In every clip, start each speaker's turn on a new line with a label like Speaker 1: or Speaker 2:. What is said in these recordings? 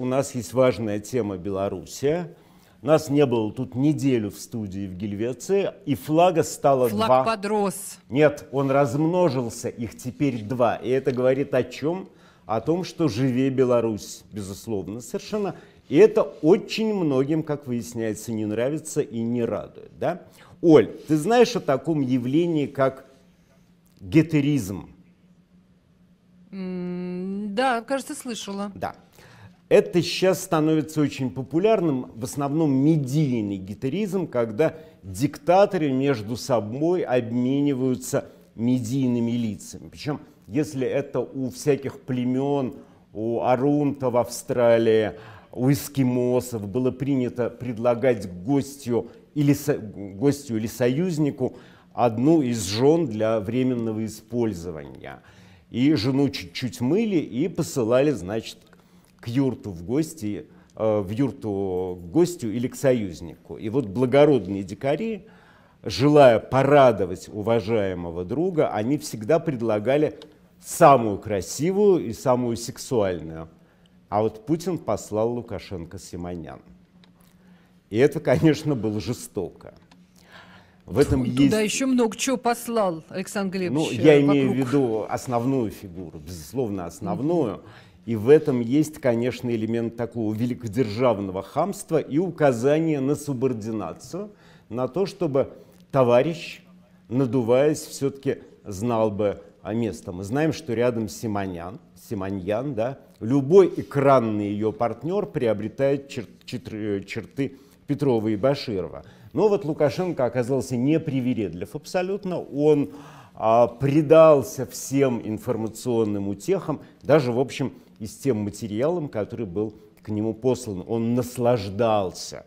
Speaker 1: у нас есть важная тема Белоруссия. Нас не было тут неделю в студии в Гильвеции, и флага стало Флаг два. Флаг подрос. Нет, он размножился, их теперь два. И это говорит о чем? О том, что живее Беларусь, безусловно, совершенно. И это очень многим, как выясняется, не нравится и не радует. Да? Оль, ты знаешь о таком явлении, как гетеризм? Mm, да, кажется, слышала. Да. Это сейчас становится очень популярным, в основном медийный гитаризм, когда диктаторы между собой обмениваются медийными лицами. Причем, если это у всяких племен, у Арунта в Австралии, у эскимосов было принято предлагать гостю или, гостю или союзнику одну из жен для временного использования. И жену чуть-чуть мыли и посылали, значит, к юрту в гости, э, в юрту к гостю или к союзнику. И вот благородные дикари, желая порадовать уважаемого друга, они всегда предлагали самую красивую и самую сексуальную. А вот Путин послал Лукашенко Симонян. И это, конечно, было жестоко. В этом Туда есть... еще много чего послал Александр Глебович. Ну, э, я имею вокруг. в виду основную фигуру, безусловно, основную. Mm-hmm. И в этом есть, конечно, элемент такого великодержавного хамства и указания на субординацию, на то, чтобы товарищ, надуваясь, все-таки знал бы о месте. Мы знаем, что рядом Симоньян, Симоньян, да, любой экранный ее партнер приобретает чер чер э, черты Петрова и Баширова. Но вот Лукашенко оказался непривередлив абсолютно, он а, предался всем информационным утехам, даже, в общем, и с тем материалом, который был к нему послан. Он наслаждался,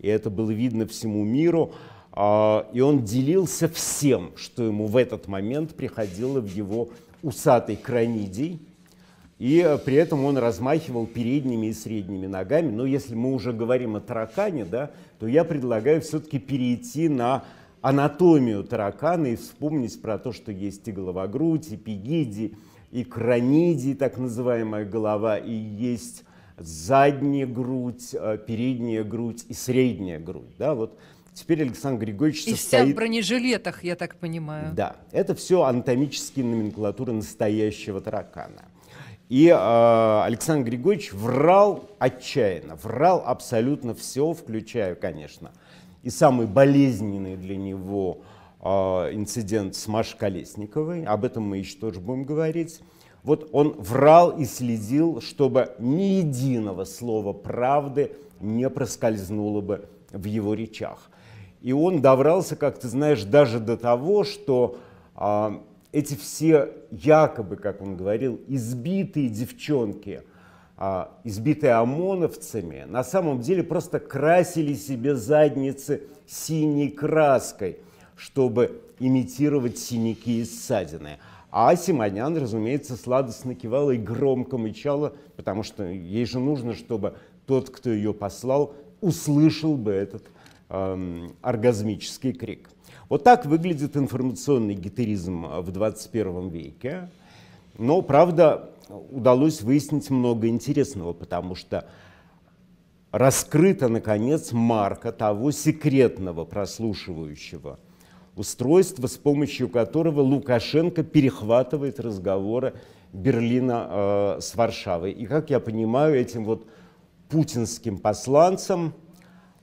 Speaker 1: и это было видно всему миру, а, и он делился всем, что ему в этот момент приходило в его усатый кранидий, и э, при этом он размахивал передними и средними ногами. Но если мы уже говорим о таракане, да, то я предлагаю все-таки перейти на анатомию таракана и вспомнить про то, что есть и головогрудь, и пегиди, и краниди, так называемая голова, и есть задняя грудь, э, передняя грудь и средняя грудь. Да, вот теперь Александр Григорьевич состоит... И в бронежилетах, я так понимаю. Да, это все анатомические номенклатуры настоящего таракана. И э, Александр Григорьевич врал отчаянно, врал абсолютно все, включая, конечно, и самый болезненный для него а, инцидент с Машей Колесниковой, об этом мы еще тоже будем говорить. Вот он врал и следил, чтобы ни единого слова правды не проскользнуло бы в его речах. И он добрался, как ты знаешь, даже до того, что а, эти все якобы, как он говорил, избитые девчонки, а, избитые ОМОНовцами, на самом деле просто красили себе задницы синей краской – чтобы имитировать синяки и ссадины. А Симонян, разумеется, сладостно кивала и громко мычала, потому что ей же нужно, чтобы тот, кто ее послал, услышал бы этот эм, оргазмический крик. Вот так выглядит информационный гетеризм в 21 веке. Но, правда, удалось выяснить много интересного, потому что раскрыта, наконец, марка того секретного прослушивающего устройство, с помощью которого Лукашенко перехватывает разговоры Берлина э, с Варшавой. И, как я понимаю, этим вот путинским посланцам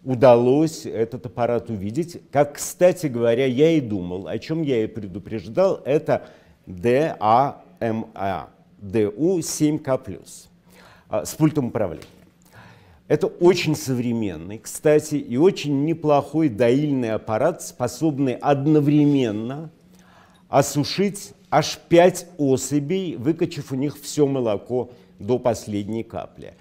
Speaker 1: удалось этот аппарат увидеть. Как, кстати говоря, я и думал, о чем я и предупреждал, это ДАМА, ДУ 7К+, э, с пультом управления. Это очень современный, кстати, и очень неплохой доильный аппарат, способный одновременно осушить аж пять особей, выкачив у них все молоко до последней капли.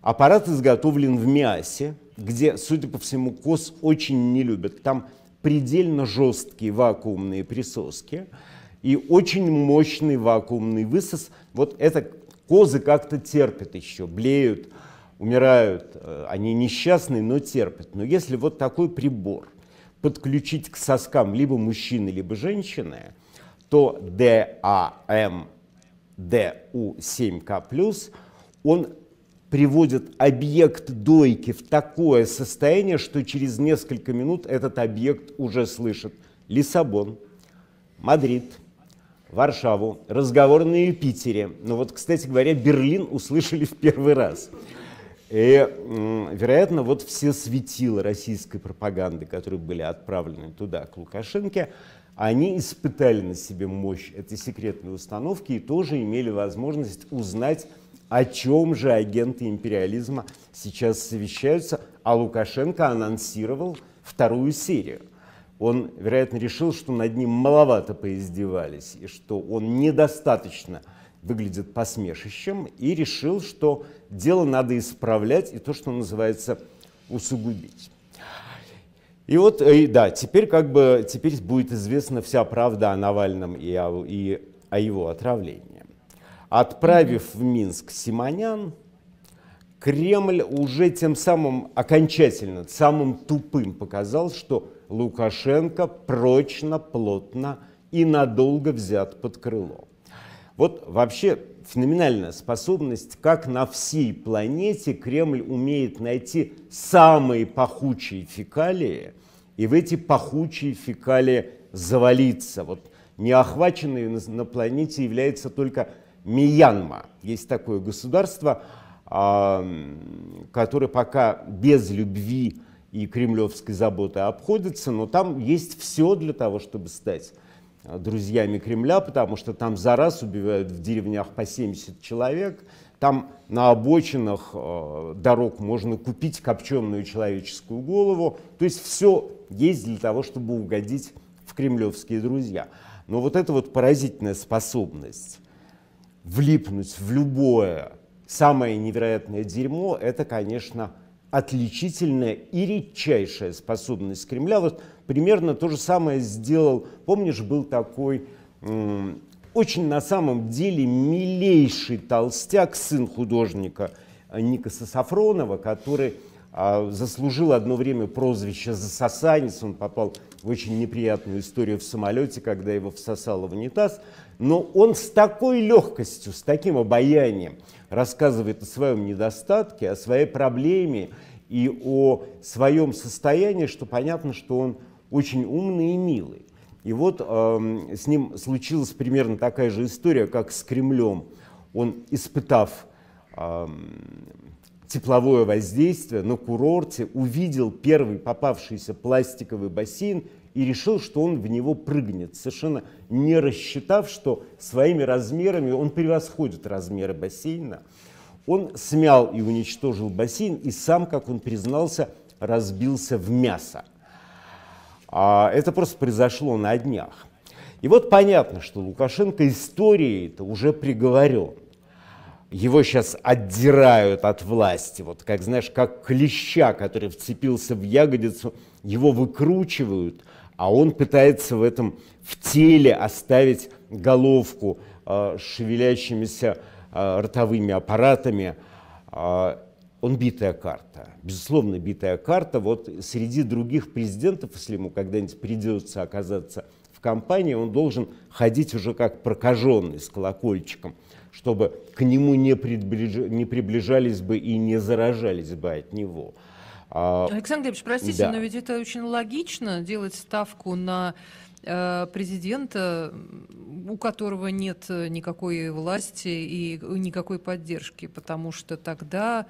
Speaker 1: Аппарат изготовлен в Мясе, где, судя по всему, коз очень не любят. Там предельно жесткие вакуумные присоски и очень мощный вакуумный высос. Вот это козы как-то терпят еще, блеют, умирают, э, они несчастны, но терпят. Но если вот такой прибор подключить к соскам либо мужчины, либо женщины, то damdu 7 k он приводит объект дойки в такое состояние, что через несколько минут этот объект уже слышит Лиссабон, Мадрид, Варшаву, разговор на Юпитере. Ну вот, кстати говоря, Берлин услышали в первый раз. И, вероятно, вот все светила российской пропаганды, которые были отправлены туда, к Лукашенко, они испытали на себе мощь этой секретной установки и тоже имели возможность узнать, о чем же агенты империализма сейчас совещаются, а Лукашенко анонсировал вторую серию. Он, вероятно, решил, что над ним маловато поиздевались, и что он недостаточно – выглядит посмешищем, и решил, что дело надо исправлять и то, что называется, усугубить. И вот, э, и да, теперь как бы, теперь будет известна вся правда о Навальном и о, и о его отравлении. Отправив в Минск Симонян, Кремль уже тем самым окончательно, самым тупым показал, что Лукашенко прочно, плотно и надолго взят под крыло. Вот вообще феноменальная способность, как на всей планете Кремль умеет найти самые пахучие фекалии и в эти пахучие фекалии завалиться. Вот неохваченной на планете является только Мьянма. Есть такое государство, которое пока без любви и кремлевской заботы обходится, но там есть все для того, чтобы стать Э, друзьями Кремля, потому что там за раз убивают в деревнях по 70 человек, там на обочинах э, дорог можно купить копченую человеческую голову, то есть все есть для того, чтобы угодить в кремлевские друзья. Но вот эта вот поразительная способность влипнуть в любое самое невероятное дерьмо, это, конечно, отличительная и редчайшая способность Кремля. Вот примерно то же самое сделал, помнишь, был такой очень на самом деле милейший толстяк, сын художника Никаса Сафронова, который а заслужил одно время прозвище «засосанец». Он попал в очень неприятную историю в самолете, когда его всосало в унитаз. Но он с такой легкостью, с таким обаянием рассказывает о своем недостатке, о своей проблеме и о своем состоянии, что понятно, что он очень умный и милый. И вот э, с ним случилась примерно такая же история, как с Кремлем. Он, испытав э, тепловое воздействие на курорте, увидел первый попавшийся пластиковый бассейн и решил, что он в него прыгнет, совершенно не рассчитав, что своими размерами он превосходит размеры бассейна. Он смял и уничтожил бассейн и сам, как он признался, разбился в мясо. А это просто произошло на днях. И вот понятно, что Лукашенко историей это уже приговорен его сейчас отдирают от власти, вот как, знаешь, как клеща, который вцепился в ягодицу, его выкручивают, а он пытается в этом, в теле оставить головку э, шевелящимися э, ротовыми аппаратами. Э, он битая карта, безусловно, битая карта. Вот среди других президентов, если ему когда-нибудь придется оказаться в компании, он должен ходить уже как прокаженный с колокольчиком, чтобы к нему не, приближ... не приближались бы и не заражались бы от него. А, Александр Глебович, простите, да. но ведь это очень логично делать ставку на э, президента, у которого нет э, никакой власти и никакой поддержки, потому что тогда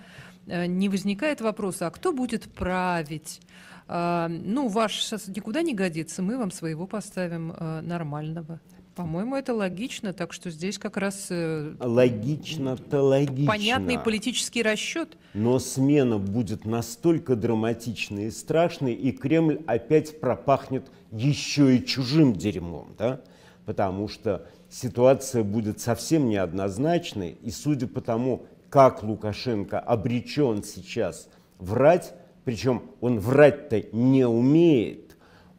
Speaker 1: э, не возникает вопроса, а кто будет править, а, ну, ваш сейчас никуда не годится, мы вам своего поставим а, нормального. По-моему, это логично, так что здесь как раз... Э, Логично-то логично. Понятный политический расчет. Но смена будет настолько драматичной и страшной, и Кремль опять пропахнет еще и чужим дерьмом, да? Потому что ситуация будет совсем неоднозначной, и судя по тому, как Лукашенко обречен сейчас врать, причем он врать-то не умеет,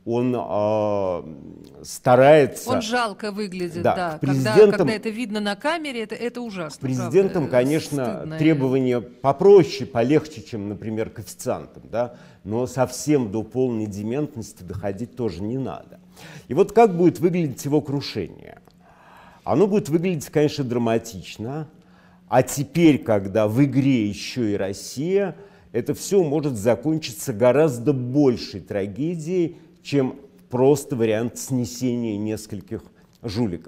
Speaker 1: он э, старается. Он жалко выглядит, да. да. Президентом, когда, когда это видно на камере, это, это ужасно. Президентом, правда. Э, конечно, Стыдно. требования попроще, полегче, чем, например, к официантам, да. Но совсем до полной дементности доходить тоже не надо. И вот как будет выглядеть его крушение? Оно будет выглядеть, конечно, драматично. А теперь, когда в игре еще и Россия, это все может закончиться гораздо большей трагедией, чем просто вариант снесения нескольких жуликов.